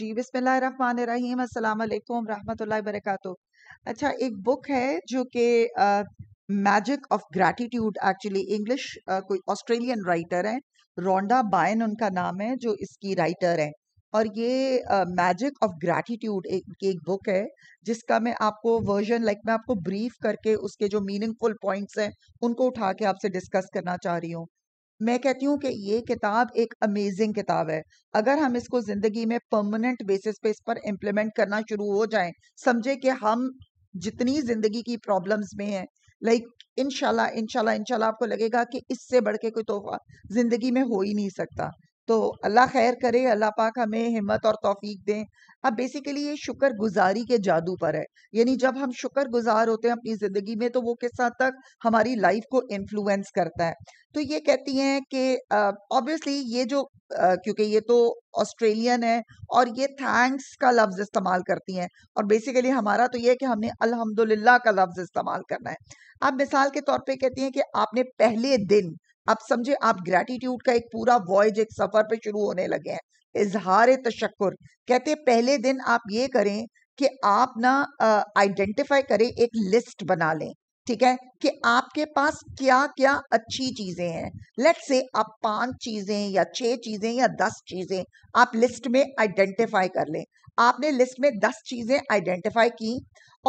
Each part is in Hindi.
जी बिस्मिल्लाम अस्सलाम वरक अच्छा एक बुक है जो कि magic of gratitude actually English कोई ऑस्ट्रेलियन राइटर है रोंडा बायन उनका नाम है जो इसकी राइटर है और ये मैजिक ऑफ ग्रैटिट्यूड एक एक बुक है जिसका मैं आपको वर्जन लाइक like, मैं आपको ब्रीफ करके उसके जो मीनिंगफुल पॉइंट्स हैं उनको उठा के आपसे डिस्कस करना चाह रही हूँ मैं कहती हूँ कि ये किताब एक अमेजिंग किताब है अगर हम इसको जिंदगी में परमानेंट बेसिस पे इस पर इम्प्लीमेंट करना शुरू हो जाए समझे कि हम जितनी जिंदगी की प्रॉब्लम्स में हैं लाइक इनशाला इनशाला इनशाला आपको लगेगा कि इससे बढ़ के कोई तोहफा जिंदगी में हो ही नहीं सकता तो अल्लाह खैर करे अल्लाह पाक हमें हिम्मत और तोफीक दें अब बेसिकली ये शुक्र गुजारी के जादू पर है यानी जब हम शुक्र गुजार होते हैं अपनी ज़िंदगी में तो वो किस हद तक हमारी लाइफ को इन्फ्लुएंस करता है तो ये कहती हैं कि ऑब्वियसली ये जो क्योंकि ये तो ऑस्ट्रेलियन है और ये थैंक्स का लफ्ज़ इस्तेमाल करती हैं और बेसिकली हमारा तो ये है कि हमने अल्हम्दुलिल्लाह का लफ्ज़ इस्तेमाल करना है आप मिसाल के तौर पे कहती हैं कि आपने पहले दिन आप समझे आप ग्रेटिट्यूड का एक पूरा वॉयज एक सफर पे शुरू होने लगे हैं इजहार तशक्र कहते पहले दिन आप ये करें कि आप ना आइडेंटिफाई करें एक लिस्ट बना लें ठीक है कि आपके पास क्या क्या अच्छी चीजें हैं लेट्स से आप पांच चीजें या छह चीजें या दस चीजें आप लिस्ट में आइडेंटिफाई कर लें आपने लिस्ट में दस चीजें आइडेंटिफाई की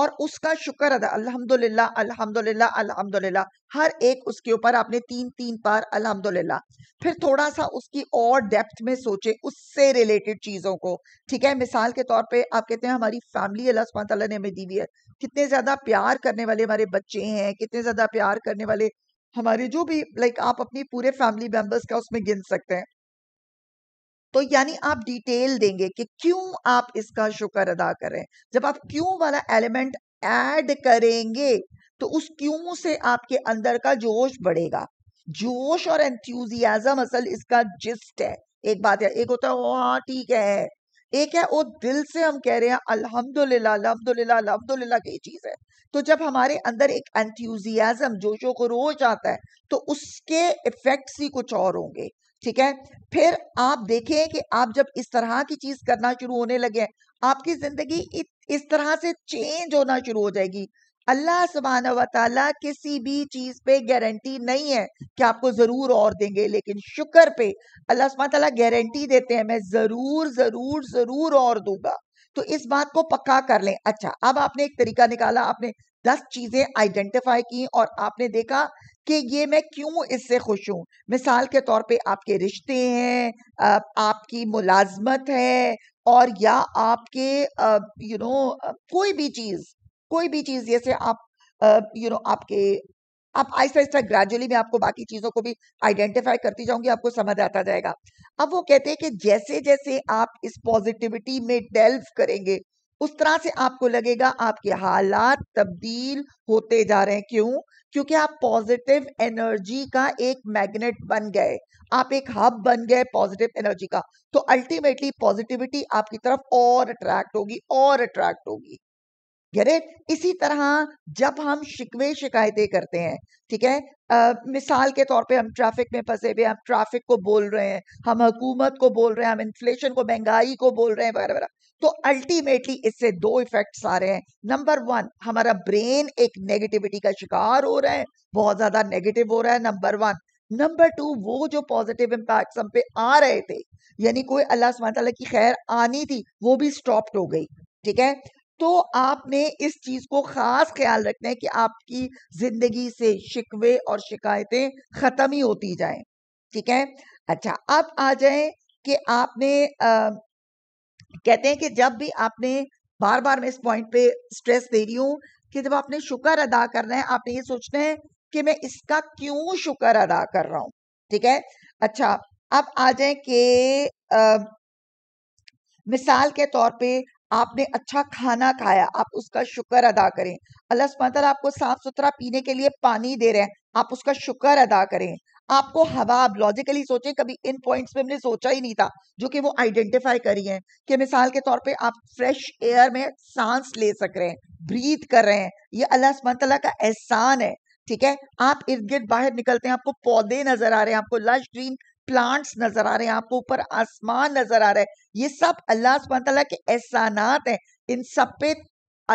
और उसका शुक्र अदा अल्हम्दुलिल्लाह अल्हम्दुलिल्लाह अल्हम्दुलिल्लाह हर एक उसके ऊपर आपने तीन तीन बार अल्हम्दुलिल्लाह फिर थोड़ा सा उसकी और डेप्थ में सोचे उससे रिलेटेड चीजों को ठीक है मिसाल के तौर पे आप कहते हैं हमारी फैमिली अल्लाह सुबह तला ने हमें दी हुई है कितने ज्यादा प्यार करने वाले हमारे बच्चे हैं कितने ज्यादा प्यार करने वाले हमारे जो भी लाइक आप अपनी पूरे फैमिली मेंबर्स का उसमें गिन सकते हैं तो यानी आप डिटेल देंगे कि क्यों आप इसका शुक्र अदा करें जब आप क्यों वाला एलिमेंट ऐड करेंगे तो उस क्यों से आपके अंदर का जोश बढ़ेगा जोश और एंथ्यूजियाजम असल इसका जिस्ट है एक बात है एक होता है हाँ ठीक है एक है वो दिल से हम कह रहे हैं अल्हम्दुलिल्लाह अल्हम्दुलिल्लाह अल्हम्दुलिल्लाह की चीज है तो जब हमारे अंदर एक एंथ्यूजियाजम जोशो को रोज आता है तो उसके इफेक्ट्स ही कुछ और होंगे ठीक है फिर आप देखें कि आप जब इस तरह की चीज करना शुरू होने लगे आपकी जिंदगी इस तरह से चेंज होना शुरू हो जाएगी अल्लाह सुबहान वाली किसी भी चीज पे गारंटी नहीं है कि आपको जरूर और देंगे लेकिन शुक्र पे अल्लाह सुबह तला गारंटी देते हैं मैं जरूर जरूर जरूर और दूंगा तो इस बात को पक्का कर लें अच्छा अब आपने एक तरीका निकाला आपने दस चीजें आइडेंटिफाई की और आपने देखा कि ये मैं क्यों इससे खुश हूँ मिसाल के तौर पे आपके रिश्ते हैं आपकी मुलाजमत है और या आपके यू नो कोई भी चीज़ कोई भी चीज़ जैसे आप यू नो आपके आप आहिस्ता आहिस्ता ग्रेजुअली मैं आपको बाकी चीज़ों को भी आइडेंटिफाई करती जाऊंगी आपको समझ आता जाएगा अब वो कहते हैं कि जैसे जैसे आप इस पॉजिटिविटी में डेल्व करेंगे उस तरह से आपको लगेगा आपके हालात तब्दील होते जा रहे हैं क्यों क्योंकि आप पॉजिटिव एनर्जी का एक मैग्नेट बन गए आप एक हब बन गए पॉजिटिव एनर्जी का तो अल्टीमेटली पॉजिटिविटी आपकी तरफ और अट्रैक्ट होगी और अट्रैक्ट होगी गेट इसी तरह जब हम शिकवे शिकायतें करते हैं ठीक है आ, मिसाल के तौर पे हम ट्रैफिक में फंसे हुए हम ट्रैफिक को बोल रहे हैं हम हुकूमत को बोल रहे हैं हम इन्फ्लेशन को महंगाई को बोल रहे हैं वगैरह वगैरह तो अल्टीमेटली इससे दो इफेक्ट्स आ रहे हैं नंबर वन हमारा ब्रेन एक नेगेटिविटी का शिकार हो रहा है बहुत ज्यादा नेगेटिव हो रहा है नंबर वन नंबर टू वो जो पॉजिटिव इम्पैक्ट हम पे आ रहे थे यानी कोई अल्लाह सुबह की खैर आनी थी वो भी स्टॉप्ड हो गई ठीक है तो आपने इस चीज को खास ख्याल रखना है कि आपकी जिंदगी से शिकवे और शिकायतें खत्म ही होती जाए ठीक है अच्छा अब आ जाए कि आपने आ, कहते हैं कि जब भी आपने बार बार मैं इस पॉइंट पे स्ट्रेस दे रही हूँ कि जब आपने शुक्र अदा करना है आपने ये सोचना है कि मैं इसका क्यों शुक्र अदा कर रहा हूँ ठीक है अच्छा अब आ जाए कि मिसाल के तौर पे आपने अच्छा खाना खाया आप उसका शुक्र अदा करें अल्लाह सुबह आपको साफ सुथरा पीने के लिए पानी दे रहे हैं आप उसका शुक्र अदा करें आपको हवा आप लॉजिकली सोचें कभी इन पॉइंट्स पे हमने सोचा ही नहीं था जो कि वो आइडेंटिफाई करी है कि मिसाल के तौर पे आप फ्रेश एयर में सांस ले सक रहे हैं ब्रीथ कर रहे हैं ये अल्लाह सुबह का एहसान है ठीक है आप इर्द गिर्द बाहर निकलते हैं आपको पौधे नजर आ रहे हैं आपको लश ग्रीन प्लांट्स नजर आ रहे हैं आपको ऊपर आसमान नजर आ रहा है ये सब अल्लाह सुबह के एहसानात हैं इन सब पे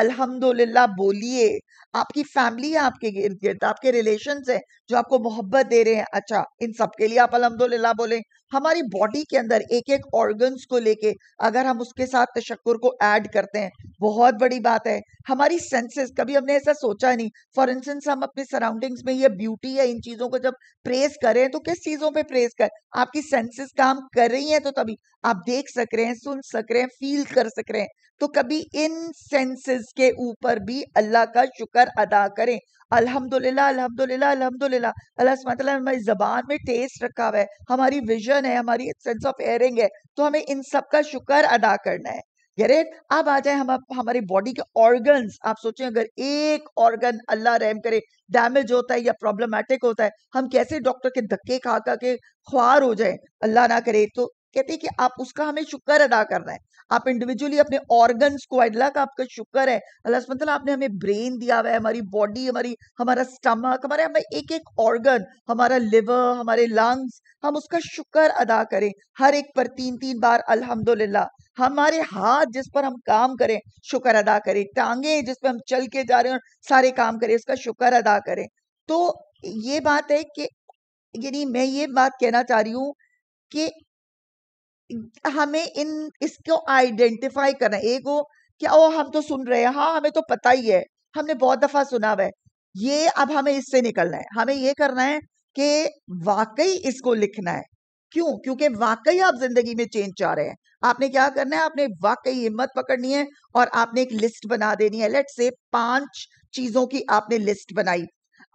अल्हम्दुलिल्लाह बोलिए आपकी फैमिली है आपके गिर्द गिर्द आपके रिलेशन है जो आपको मोहब्बत दे रहे हैं अच्छा इन सब के लिए आप अलहमदुल्ला बोले हमारी बॉडी के अंदर एक एक ऑर्गन्स को लेके अगर हम उसके साथ तशक् को ऐड करते हैं बहुत बड़ी बात है हमारी सेंसेस कभी हमने ऐसा सोचा नहीं फॉर इंस्टेंस हम अपने सराउंडिंग्स में ये ब्यूटी या इन चीजों को जब प्रेस करें तो किस चीजों पे प्रेस कर आपकी सेंसेस काम कर रही हैं तो तभी आप देख सक रहे हैं सुन सक रहे हैं फील कर सक रहे हैं तो कभी इन सेंसेस के ऊपर भी अल्लाह का शुक्र अदा करें अल्हम्दुलिल्लाह अल्हम्दुलिल्लाह अल्हम्दुलिल्लाह अल्लाह ने हमारी जबान में टेस्ट रखा हुआ है हमारी विजन है हमारी सेंस ऑफ एयरिंग है तो हमें इन सब का शुक्र अदा करना है गेट अब आ जाए हम हमारे बॉडी के ऑर्गन्स आप सोचें अगर एक ऑर्गन अल्लाह रहम करे डैमेज होता है या प्रॉब्लमेटिक होता है हम कैसे डॉक्टर के धक्के खा खा के ख्वार हो जाए अल्लाह ना करे तो कहते हैं कि आप उसका हमें शुक्र अदा करना है आप इंडिविजुअली अपने ऑर्गन्स को अल्लाह का आपका शुक्र है अल्लाह मतलब आपने हमें ब्रेन दिया हुआ है हमारी बॉडी हमारी हमारा स्टमक हमारे हमारे एक एक ऑर्गन हमारा लिवर हमारे लंग्स हम उसका शुक्र अदा करें हर एक पर तीन तीन बार अल्हम्दुलिल्लाह हमारे हाथ जिस पर हम काम करें शुक्र अदा करें टांगे जिस पर हम चल के जा रहे हैं सारे काम करें उसका शुक्र अदा करें तो ये बात है कि यानी मैं ये बात कहना चाह रही हूँ कि हमें इन इसको आइडेंटिफाई करना एक वो क्या ओ हम तो सुन रहे हैं हाँ हमें तो पता ही है हमने बहुत दफा सुना हुआ है ये अब हमें इससे निकलना है हमें ये करना है कि वाकई इसको लिखना है क्यों क्योंकि वाकई आप जिंदगी में चेंज चाह रहे हैं आपने क्या करना है आपने वाकई हिम्मत पकड़नी है और आपने एक लिस्ट बना देनी है लेट से पांच चीजों की आपने लिस्ट बनाई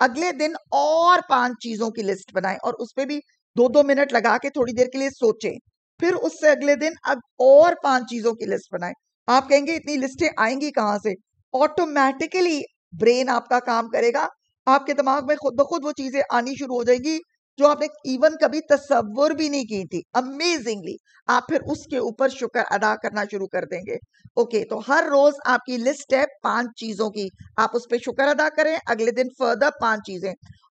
अगले दिन और पांच चीजों की लिस्ट बनाए और उस पर भी दो दो मिनट लगा के थोड़ी देर के लिए सोचें फिर उससे अगले दिन अब और पांच चीजों की लिस्ट बनाए आप कहेंगे इतनी लिस्टें आएंगी कहाँ से ऑटोमेटिकली ब्रेन आपका काम करेगा आपके दिमाग में खुद ब खुद वो चीजें आनी शुरू हो जाएगी जो आपने इवन कभी तस्वुर भी नहीं की थी अमेजिंगली आप फिर उसके ऊपर शुक्र अदा करना शुरू कर देंगे ओके okay, तो हर रोज आपकी लिस्ट है पांच चीजों की आप उस पर शुक्र अदा करें अगले दिन फर्दर पांच चीजें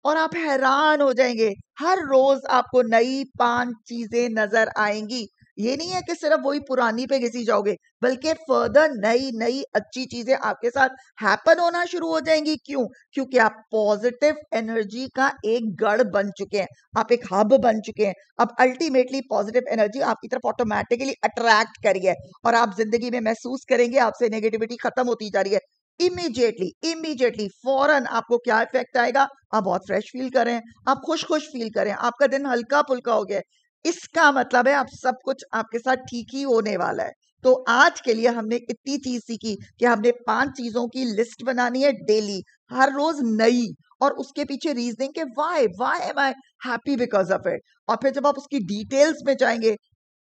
और आप हैरान हो जाएंगे हर रोज आपको नई पांच चीजें नजर आएंगी ये नहीं है कि सिर्फ वही पुरानी पे घिसी जाओगे बल्कि फर्दर नई नई अच्छी चीजें आपके साथ हैपन होना शुरू हो जाएंगी क्यों क्योंकि आप पॉजिटिव एनर्जी का एक गढ़ बन चुके हैं आप एक हब बन चुके हैं अब अल्टीमेटली पॉजिटिव एनर्जी आपकी तरफ ऑटोमेटिकली अट्रैक्ट करिए और आप जिंदगी में महसूस करेंगे आपसे नेगेटिविटी खत्म होती जा रही है इमीजिएटली इमीजिएटली फॉरन आपको क्या इफेक्ट आएगा आप बहुत फ्रेश फील करें आप खुश खुश फील करें आपका दिन हल्का फुल्का हो गया इसका मतलब है आप सब कुछ आपके साथ ठीक ही होने वाला है तो आज के लिए हमने इतनी चीज सीखी कि हमने पांच चीजों की लिस्ट बनानी है डेली हर रोज नई और उसके पीछे रीजनिंग के why why am I happy because of it और फिर जब आप उसकी डिटेल्स में जाएंगे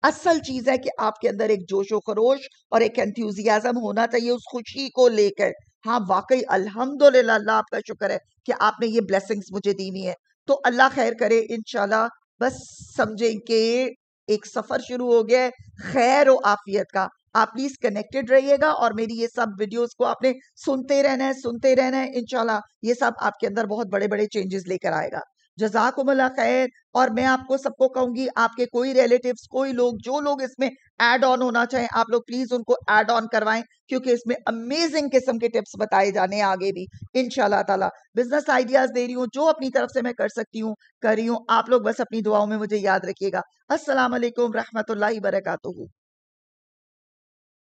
असल चीज है कि आपके अंदर एक जोशो खरोश और एक एंथ्यूजियाज्म होना चाहिए उस खुशी को लेकर हाँ वाकई अल्हम्दुलिल्लाह आपका शुक्र है कि आपने ये ब्लेसिंग्स मुझे दी हुई है तो अल्लाह खैर करे इनशाला बस समझें कि एक सफर शुरू हो गया है खैर और आफियत का आप प्लीज कनेक्टेड रहिएगा और मेरी ये सब वीडियोस को आपने सुनते रहना है सुनते रहना है इनशाला ये सब आपके अंदर बहुत बड़े बड़े चेंजेस लेकर आएगा जजाकमला खैर और मैं आपको सबको कहूंगी आपके कोई रिलेटिव कोई लोग जो लोग इसमें एड ऑन होना चाहें आप लोग प्लीज उनको एड ऑन करवाएं क्योंकि इसमें अमेजिंग किस्म के टिप्स बताए जाने आगे भी इनशाला ताला बिजनेस आइडियाज दे रही हूँ जो अपनी तरफ से मैं कर सकती हूँ कर रही हूँ आप लोग बस अपनी दुआओं में मुझे याद रखिएगा असलामकुम रहमत लाही